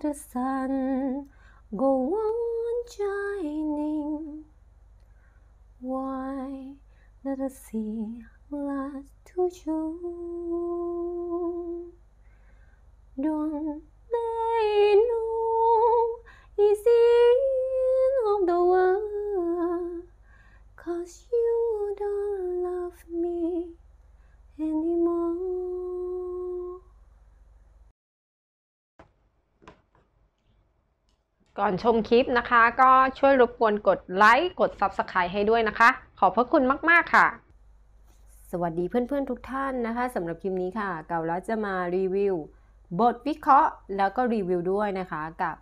the sun go on shining? Why let us see light to show? Don't they know it's the end of the world? Cause you ก่อนชมคลิปนะคะก็ช่วยรบกวนกดไลค์กด Subscribe ให้ด้วยนะคะ ขอบพระคุณมาก ๆ ค่ะ สวัสดีเพื่อนๆ ทุกท่านนะคะสำหรับคลิปนี้ค่ะ เกาแล้วจะมารีวิว บทวิเคราะห์แล้วก็รีวิวด้วยนะคะกับ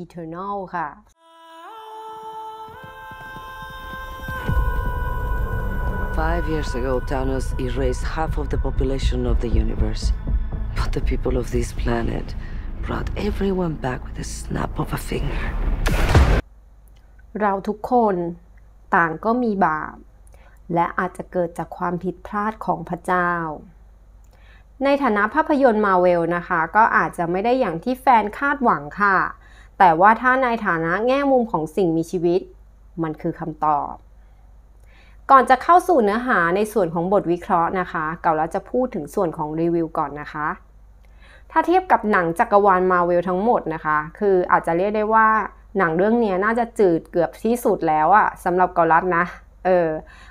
Eternal ค่ะ5 years ago, Thanos erased half of the population of the universe. But the people of this planet brought everyone back with a snap of a finger เราทุกคนต่างก็มีบาป และอาจจะเกิดจากความผิดพลาดของพระเจ้า ในฐานะภาพยนตร์มาเวลนะคะ ก็อาจจะไม่ได้อย่างที่แฟนคาดหวังค่ะ แต่ว่าถ้าในฐานะแง่มุมของสิ่งมีชีวิต มันคือคำตอบ ก่อนจะเข้าสู่เนื้อหาในส่วนของบทวิเคราะห์นะคะเก่าแล้วจะพูดถึงส่วนของรีวิวก่อนนะคะถ้าเทียบกับหนังจักรวาลมาเวลทั้งหมดนะคะ คืออาจจะเรียกได้ว่าหนังเรื่องนี้น่าจะจืดเกือบที่สุดแล้วอะสำหรับเกาลัดนะ เออ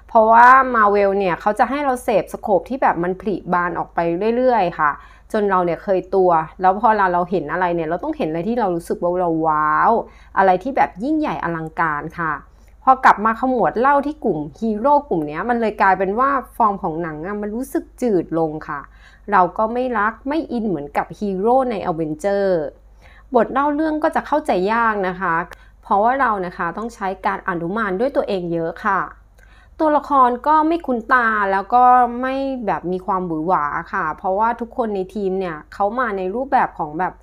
เพราะว่ามาเวลเนี่ยเขาจะให้เราเสพสโคปที่แบบมันผลิบานออกไปเรื่อยๆค่ะ จนเราเนี่ยเคยตัว แล้วพอเราเราเห็นอะไรเนี่ยเราต้องเห็นอะไรที่เรารู้สึกว่าเราว้าว อะไรที่แบบยิ่งใหญ่อลังการค่ะพอกลับมาขมวดเล่าที่กลุ่มฮีโร่กลุ่มนี้มันเลยกลายเป็นว่าฟอร์มของหนังมันรู้สึกจืดลงค่ะ เราก็ไม่รักไม่อินเหมือนกับฮีโร่ในอเวนเจอร์บทเล่าเรื่องก็จะเข้าใจยากนะคะ เพราะว่าเรานะคะ ต้องใช้การอนุมานด้วยตัวเองเยอะค่ะ ตัวละครก็ไม่คุ้นตาแล้วก็ไม่แบบมีความบือหวาค่ะ เพราะว่าทุกคนในทีมเนี่ยเขามาในรูปแบบของแบบ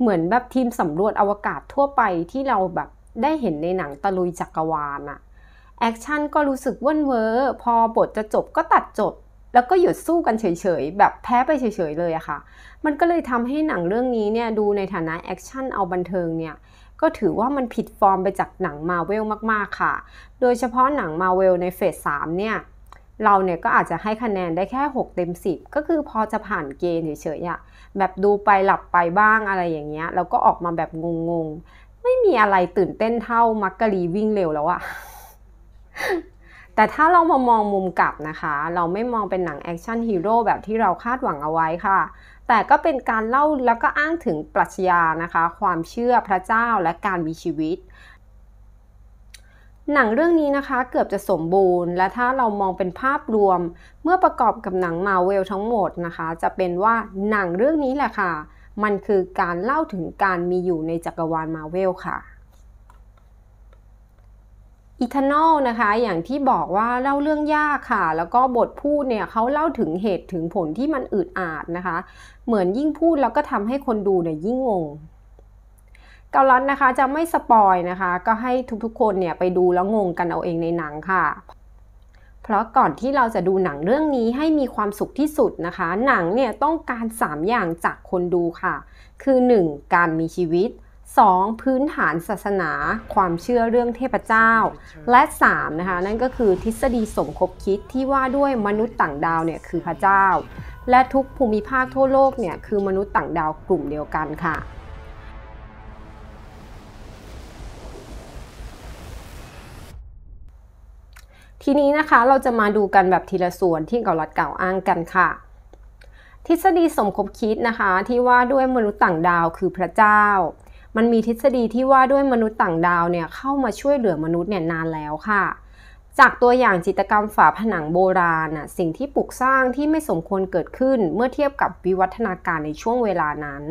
เหมือนแบบทีมสำรวจอวกาศทั่วไปที่เราแบบได้เห็นในหนังตะลุยจักรวาลอะแอคชั่นก็รู้สึกเว่นเวอร์พอบทจะจบก็ตัดจบแล้วก็หยุดสู้กันเฉยๆ แบบแพ้ไปเฉยๆเลยอะค่ะ มันก็เลยทำให้หนังเรื่องนี้เนี่ยดูในฐานะแอคชั่นเอาบันเทิงเนี่ยก็ถือว่ามันผิดฟอร์มไปจากหนังมาเวลมากๆค่ะ โดยเฉพาะหนังมาเวลในเฟส 3 เนี่ย เราเนี่ยก็อาจจะให้คะแนนได้แค่ 6 เต็ม 10 ก็คือพอจะผ่านเกณฑ์เฉยๆอะแบบดูไปหลับไปบ้างอะไรอย่างเงี้ยแล้วก็ออกมาแบบงงไม่มีอะไรตื่นเต้นเท่ามักกะลีวิ่งเร็วแล้วอะแต่ถ้าเรามามองมุมกลับนะคะ เราไม่มองเป็นหนังแอคชั่นฮีโร่แบบที่เราคาดหวังเอาไว้ค่ะ แต่ก็เป็นการเล่าแล้วก็อ้างถึงปรัชญานะคะ ความเชื่อพระเจ้าและการมีชีวิต หนังเรื่องนี้นะคะเกือบจะสมบูรณ์และถ้าเรามองเป็นภาพรวมเมื่อประกอบกับหนังมาเวลทั้งหมดนะคะ จะเป็นว่าหนังเรื่องนี้แหละค่ะมันคือการเล่าถึงการมีอยู่ในจักรวาลมาเวลค่ะอีทานอลนะคะ อย่างที่บอกว่าเล่าเรื่องยากค่ะ แล้วก็บทพูดเนี่ยเขาเล่าถึงเหตุถึงผลที่มันอึดอาดนะคะ เหมือนยิ่งพูดแล้วก็ทำให้คนดูเนี่ยยิ่งงง เกาลันนะคะจะไม่สปอยนะคะ ก็ให้ทุกๆคนเนี่ยไปดูแล้วงงกันเอาเองในหนังค่ะเพราะก่อนที่เราจะดูหนังเรื่องนี้ให้มีความสุขที่สุดนะคะ หนังเนี่ยต้องการ3อย่างจากคนดูค่ะ คือ 1. การมีชีวิต 2. พื้นฐานศาสนา ความเชื่อเรื่องเทพเจ้า และ 3. นะคะนั่นก็คือทฤษฎีสมคบคิดที่ว่าด้วยมนุษย์ต่างดาวเนี่ยคือพระเจ้า และทุกภูมิภาคทั่วโลกเนี่ยคือมนุษย์ต่างดาวกลุ่มเดียวกันค่ะทีนี้นะคะเราจะมาดูกันแบบทีละส่วนที่ เกาลัดเก่าอ้างกันค่ะ ทฤษฎีสมคบคิดนะคะที่ว่าด้วยมนุษย์ต่างดาวคือพระเจ้า มันมีทฤษฎีที่ว่าด้วยมนุษย์ต่างดาวเนี่ยเข้ามาช่วยเหลือมนุษย์เนี่ยนานแล้วค่ะจากตัวอย่างจิตกรรมฝาผนังโบราณนะสิ่งที่ปลูกสร้างที่ไม่สมควรเกิดขึ้นเมื่อเทียบกับวิวัฒนาการในช่วงเวลานั้น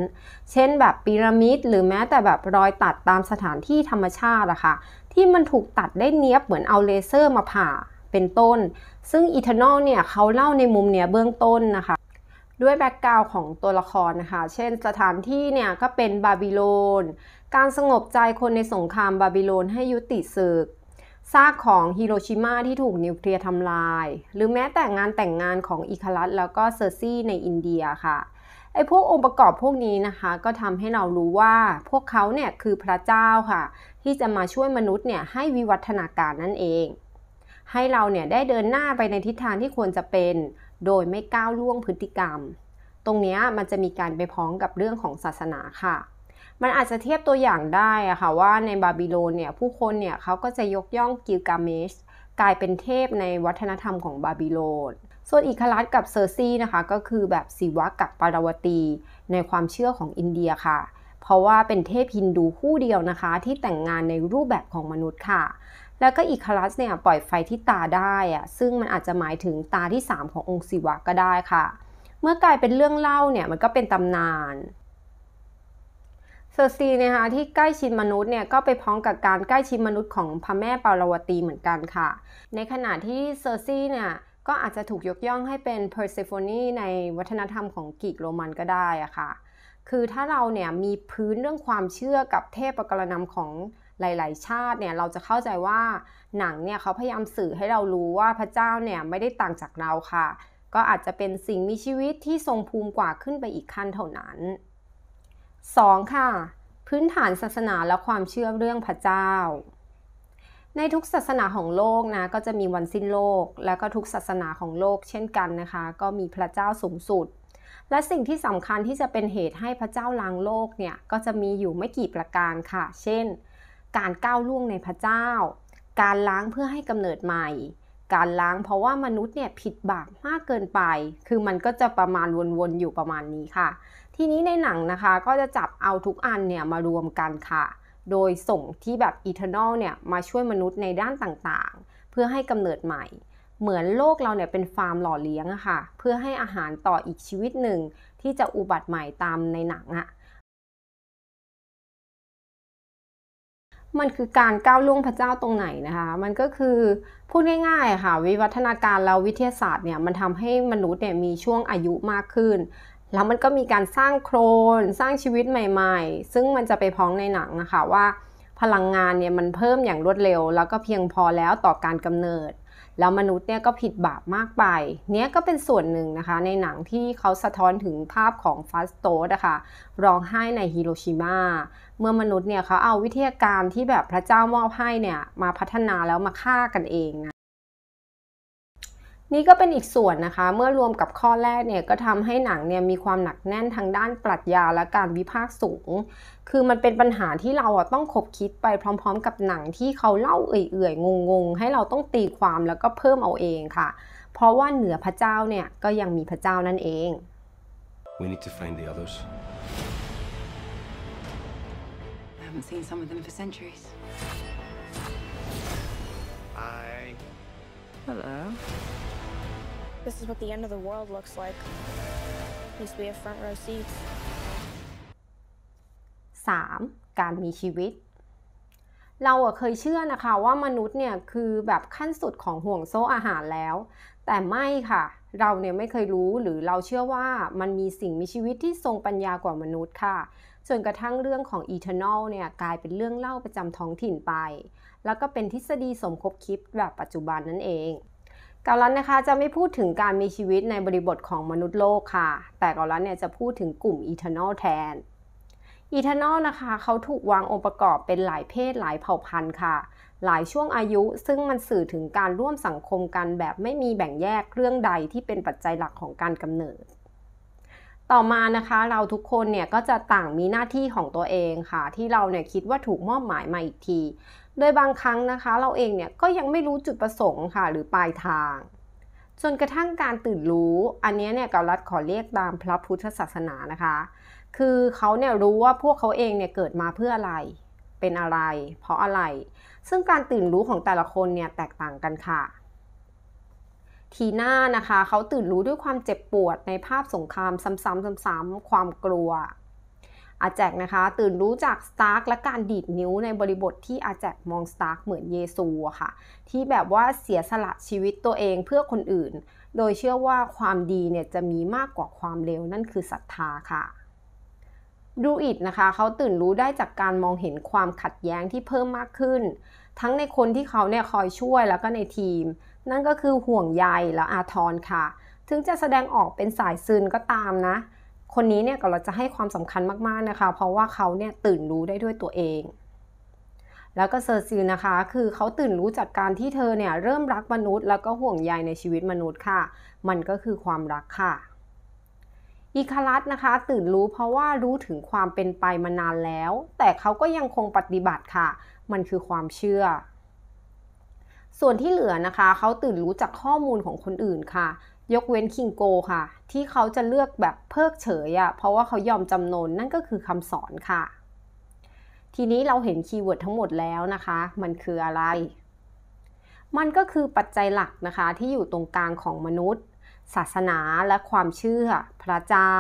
เช่นแบบพีระมิดหรือแม้แต่แบบรอยตัดตามสถานที่ธรรมชาติอะคะ่ะที่มันถูกตัดได้เนี้ยบเหมือนเอาเลเซอร์มาผ่าเป็นต้น ซึ่งอีเทนอลเนี่ยเขาเล่าในมุมเนี้ยเบื้องต้นนะคะด้วยแบ็กกราวของตัวละครนะคะเช่น สถานที่เนี่ยก็เป็นบาบิโลน การสงบใจคนในสงครามบาบิโลนให้ยุติศึกซากของฮิโรชิมาที่ถูกนิวเคลียร์ทำลาย หรือแม้แต่งานแต่งงานของอิคารัสแล้วก็เซอร์ซี่ในอินเดียค่ะไอ้พวกองค์ประกอบพวกนี้นะคะ ก็ทำให้เรารู้ว่าพวกเขาเนี่ยคือพระเจ้าค่ะ ที่จะมาช่วยมนุษย์เนี่ยให้วิวัฒนาการนั่นเอง ให้เราเนี่ยได้เดินหน้าไปในทิศทางที่ควรจะเป็นโดยไม่ก้าวล่วงพฤติกรรม ตรงนี้มันจะมีการไปพ้องกับเรื่องของศาสนาค่ะมันอาจจะเทียบตัวอย่างได้ค่ะว่าในบาบิโลนเนี่ยผู้คนเนี่ยเขาก็จะยกย่องกิลกาเมช กลายเป็นเทพในวัฒนธรรมของบาบิโลน ส่วนอิคลัสกับเซอร์ซีนะคะก็คือแบบศิวะกับปาราวตีในความเชื่อของอินเดียค่ะ เพราะว่าเป็นเทพฮินดูคู่เดียวนะคะที่แต่งงานในรูปแบบของมนุษย์ค่ะ แล้วก็อีคลัสเนี่ยปล่อยไฟที่ตาได้อะซึ่งมันอาจจะหมายถึงตาที่ 3 ขององค์ศิวะก็ได้ค่ะ เมื่อกลายเป็นเรื่องเล่าเนี่ยมันก็เป็นตำนานเซอร์ซีนะคะที่ใกล้ชิดมนุษย์เนี่ยก็ไปพ้องกับการใกล้ชิดมนุษย์ของพระแม่ปาราวตีเหมือนกันค่ะ ในขณะที่เซอร์ซีเนี่ยก็อาจจะถูกยกย่องให้เป็นเพอร์เซโฟนีในวัฒนธรรมของกรีกโรมันก็ได้อะค่ะคือถ้าเราเนี่ยมีพื้นเรื่องความเชื่อกับเทพประกรณำของหลายๆ ชาติเนี่ยเราจะเข้าใจว่าหนังเนี่ยเขาพยายามสื่อให้เรารู้ว่าพระเจ้าเนี่ยไม่ได้ต่างจากเราค่ะ ก็อาจจะเป็นสิ่งมีชีวิตที่ทรงภูมิกว่าขึ้นไปอีกขั้นเท่านั้น 2. ค่ะพื้นฐานศาสนาและความเชื่อเรื่องพระเจ้า ในทุกศาสนาของโลกนะก็จะมีวันสิ้นโลกและก็ทุกศาสนาของโลกเช่นกันนะคะก็มีพระเจ้าสูงสุด และสิ่งที่สำคัญที่จะเป็นเหตุให้พระเจ้าล้างโลกเนี่ยก็จะมีอยู่ไม่กี่ประการค่ะ เช่น การก้าวล่วงในพระเจ้า การล้างเพื่อให้กำเนิดใหม่การล้างเพราะว่ามนุษย์เนี่ยผิดบาปมากเกินไป คือมันก็จะประมาณวนๆอยู่ประมาณนี้ค่ะ ทีนี้ในหนังนะคะก็จะจับเอาทุกอันเนี่ยมารวมกันค่ะ โดยส่งที่แบบอีเทอร์นอลเนี่ยมาช่วยมนุษย์ในด้านต่างๆ เพื่อให้กำเนิดใหม่ เหมือนโลกเราเนี่ยเป็นฟาร์มหล่อเลี้ยงอะค่ะ เพื่อให้อาหารต่ออีกชีวิตหนึ่งที่จะอุบัติใหม่ตามในหนังอะมันคือการก้าวล่วงพระเจ้าตรงไหนนะคะ มันก็คือพูดง่ายๆค่ะวิวัฒนาการแล้ววิทยาศาสตร์เนี่ยมันทำให้มนุษย์เนี่ยมีช่วงอายุมากขึ้น แล้วมันก็มีการสร้างโครนสร้างชีวิตใหม่ๆ ซึ่งมันจะไปพ้องในหนังนะคะว่าพลังงานเนี่ยมันเพิ่มอย่างรวดเร็ว แล้วก็เพียงพอแล้วต่อการกำเนิดแล้วมนุษย์เนี่ยก็ผิดบาปมากไป เนี้ยก็เป็นส่วนหนึ่งนะคะ ในหนังที่เขาสะท้อนถึงภาพของฟาสโตสนะคะร้องไห้ในฮิโรชิมาเมื่อมนุษย์เนี่ยเขาเอาวิทยาการที่แบบพระเจ้ามอบให้เนี่ย มาพัฒนาแล้วมาฆ่ากันเองนะนี่ก็เป็นอีกส่วนนะคะเมื่อรวมกับข้อแรกเนี่ยก็ทำให้หนังเนี่ยมีความหนักแน่นทางด้านปรัชญาและการวิพากษ์สูง คือมันเป็นปัญหาที่เราต้องคบคิดไปพร้อม ๆ กับหนังที่เขาเล่าเอื่อย ๆงงๆ ให้เราต้องตีความแล้วก็เพิ่มเอาเองค่ะ เพราะว่าเหนือพระเจ้าเนี่ยก็ยังมีพระเจ้านั่นเอง We need to find the others. I haven't seen some of them for centuries. I Hello. This is what the end of the world looks like. At least we have front row seats. 3. การมีชีวิต เราเคยเชื่อนะคะว่ามนุษย์เนี่ยคือแบบขั้นสุดของห่วงโซ่อาหารแล้ว แต่ไม่ค่ะ เราเนี่ยไม่เคยรู้หรือเราเชื่อว่ามันมีสิ่งมีชีวิตที่ทรงปัญญากว่ามนุษย์ค่ะ ส่วนกระทั่งเรื่องของอีเทอร์นอลเนี่ยกลายเป็นเรื่องเล่าประจำท้องถิ่นไป แล้วก็เป็นทฤษฎีสมคบคิดแบบปัจจุบันนั่นเองกาลันนะคะ จะไม่พูดถึงการมีชีวิตในบริบทของมนุษย์โลกค่ะ แต่กาลันเนี่ยจะพูดถึงกลุ่มอีเทอร์นอลแทนอีเทอร์นอลนะคะ เขาถูกวางองค์ประกอบเป็นหลายเพศหลายเผ่าพันธุ์ค่ะ หลายช่วงอายุซึ่งมันสื่อถึงการร่วมสังคมกันแบบไม่มีแบ่งแยก เรื่องใดที่เป็นปัจจัยหลักของการกำเนิด ต่อมานะคะ เราทุกคนเนี่ยก็จะต่างมีหน้าที่ของตัวเองค่ะที่เราเนี่ยคิดว่าถูกมอบหมายมาอีกทีโดยบางครั้งนะคะ เราเองเนี่ยก็ยังไม่รู้จุดประสงค์ค่ะหรือปลายทาง จนกระทั่งการตื่นรู้ อันนี้เนี่ยกาลัดขอเรียกตามพระพุทธศาสนานะคะ คือเขาเนี่ยรู้ว่าพวกเขาเองเนี่ยเกิดมาเพื่ออะไร เป็นอะไร เพราะอะไร ซึ่งการตื่นรู้ของแต่ละคนเนี่ยแตกต่างกันค่ะ ทีน่านะคะเขาตื่นรู้ด้วยความเจ็บปวดในภาพสงครามซ้ำๆๆความกลัวอาแจกนะคะตื่นรู้จากสตาร์กและการดีดนิ้วในบริบทที่อาแจกมองสตาร์กเหมือนเยซูอะค่ะ ที่แบบว่าเสียสละชีวิตตัวเองเพื่อคนอื่น โดยเชื่อว่าความดีเนี่ยจะมีมากกว่าความเลวนั่นคือศรัทธาค่ะดูอิดนะคะเขาตื่นรู้ได้จากการมองเห็นความขัดแย้งที่เพิ่มมากขึ้น ทั้งในคนที่เขาเนี่ยคอยช่วยแล้วก็ในทีม นั่นก็คือห่วงใยและอาทรค่ะถึงจะแสดงออกเป็นสายซึนก็ตามนะคนนี้เนี่ยก็เราจะให้ความสำคัญมากๆนะคะ เพราะว่าเขาเนี่ยตื่นรู้ได้ด้วยตัวเอง แล้วก็เซอร์ซิลนะคะคือเขาตื่นรู้จากการที่เธอเนี่ยเริ่มรักมนุษย์แล้วก็ห่วงใยในชีวิตมนุษย์ค่ะ มันก็คือความรักค่ะอีคารัสนะคะ ตื่นรู้เพราะว่ารู้ถึงความเป็นไปมานานแล้ว แต่เขาก็ยังคงปฏิบัติค่ะ มันคือความเชื่อ ส่วนที่เหลือนะคะเขาตื่นรู้จากข้อมูลของคนอื่นค่ะยกเว้นคิงโกค่ะ ที่เขาจะเลือกแบบเพิกเฉยอะเพราะว่าเขายอมจำนน นั่นก็คือคำสอนค่ะ ทีนี้เราเห็นคีย์เวิร์ดทั้งหมดแล้วนะคะ มันคืออะไร มันก็คือปัจจัยหลักนะคะ ที่อยู่ตรงกลางของมนุษย์ ศาสนาและความเชื่อ พระเจ้า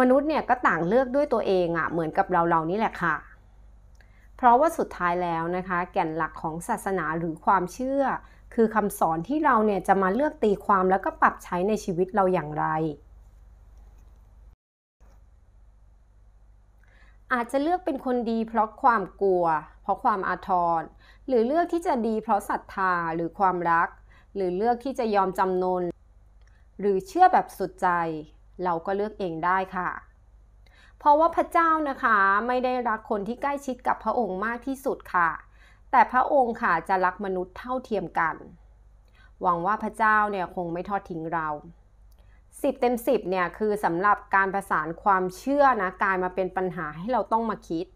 มนุษย์เนี่ยก็ต่างเลือกด้วยตัวเองอะเหมือนกับเราเรานี่แหละค่ะ เพราะว่าสุดท้ายแล้วนะคะ แก่นหลักของศาสนาหรือความเชื่อคือคำสอนที่เราเนี่ยจะมาเลือกตีความแล้วก็ปรับใช้ในชีวิตเราอย่างไร อาจจะเลือกเป็นคนดีเพราะความกลัว เพราะความอาทร หรือเลือกที่จะดีเพราะศรัทธาหรือความรัก หรือเลือกที่จะยอมจำนนหรือเชื่อแบบสุดใจ เราก็เลือกเองได้ค่ะ เพราะว่าพระเจ้านะคะไม่ได้รักคนที่ใกล้ชิดกับพระองค์มากที่สุดค่ะแต่พระองค์ค่ะ จะรักมนุษย์เท่าเทียมกัน หวังว่าพระเจ้าเนี่ย คงไม่ทอดทิ้งเรา สิบเต็มสิบเนี่ย คือสำหรับการประสานความเชื่อนะกลายมาเป็นปัญหาให้เราต้องมาคิด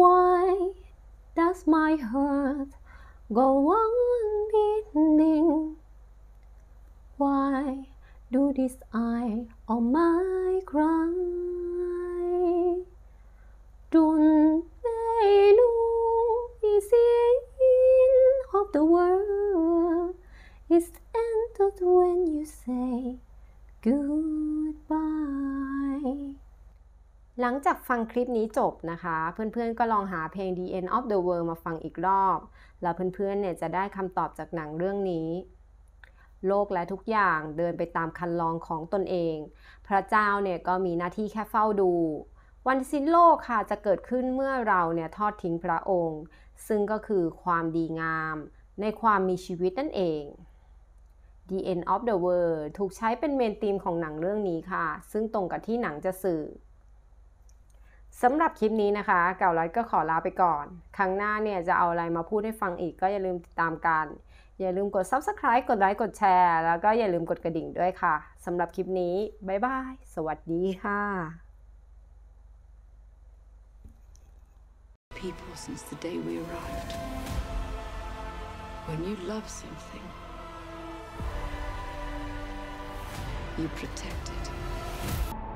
Why does my heart go on beating Why do this I on my cry Don't h of the world. It's e n d e when you say goodbye. หลังจากฟังคลิปนี้จบนะคะ เพื่อนๆก็ลองหาเพลง The End of the World มาฟังอีกรอบ แล้วเพื่อนๆเนี่ยจะได้คำตอบจากหนังเรื่องนี้ โลกและทุกอย่างเดินไปตามคันลองของตนเอง พระเจ้าเนี่ยก็มีหน้าที่แค่เฝ้าดูวันสิ้นโลกค่ะจะเกิดขึ้นเมื่อเราเนี่ยทอดทิ้งพระองค์ ซึ่งก็คือความดีงาม ในความมีชีวิตนั่นเอง The End of the World ถูกใช้เป็นเมนธีมของหนังเรื่องนี้ค่ะ ซึ่งตรงกับที่หนังจะสื่อสำหรับคลิปนี้นะคะ เก่ารัดก็ขอลาไปก่อน ครั้งหน้าเนี่ยจะเอาอะไรมาพูดให้ฟังอีกก็อย่าลืมติดตามกัน อย่าลืมกด subscribe กดไลค์กดแชร์แล้วก็อย่าลืมกดกระดิ่งด้วยค่ะสำหรับคลิปนี้บ๊ายบายสวัสดีค่ะ people since the day we arrived. When you love something, you protect it.